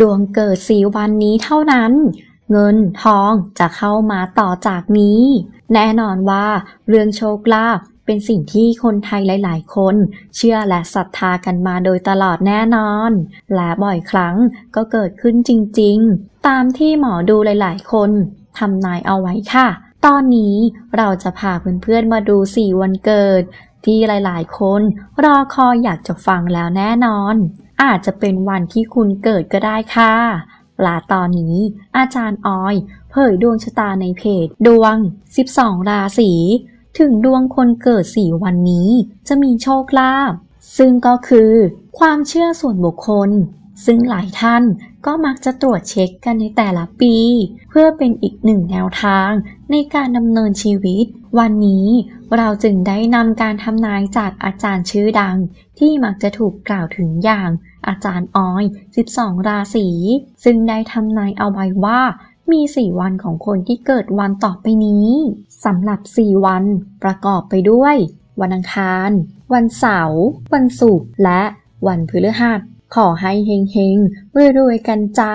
ดวงเกิดสีวันนี้เท่านั้นเงินทองจะเข้ามาต่อจากนี้ แน่นอนว่าเรื่องโชคลาภเป็นสิ่งที่คนไทยหลาย ๆ คน เชื่อและศรัทธากันมาโดยตลอดแน่นอน และบ่อยครั้งก็เกิดขึ้นจริงๆ ตามที่หมอดูหลายๆคนทำนายเอาไว้ค่ะ ตอนนี้เราจะพาเพื่อนๆมาดูสี่วันเกิด ที่หลายๆคนรอคอยอยากจะฟังแล้วแน่นอนอาจจะเป็นวันที่คุณเกิดก็ได้ค่ะ ลาตอนนี้ อาจารย์ออย เผยดวงชะตาในเพจดวง 12ราศีถึงดวงคนเกิดสี่วันนี้ จะมีโชคลาภซึ่งก็คือ ความเชื่อส่วนบุคคลซึ่งหลายท่านก็มักจะตรวจเช็คกันในแต่ละปี เพื่อเป็นอีกหนึ่งแนวทางในการดำเนินชีวิต วันนี้เราจึงได้นำการทำนายจากอาจารย์ชื่อดัง ที่มักจะถูกกล่าวถึงอย่าง อาจารย์ออย 12 ราศี ซึ่งได้ทำนายเอาไว้ว่ามี 4 วันของคนที่เกิดวันต่อไปนี้สำหรับ 4 วันประกอบไปด้วย วันอังคาร วันเสาร์วันศุกร์และวันพฤหัสขอให้เฮงๆรวยๆกันจ้า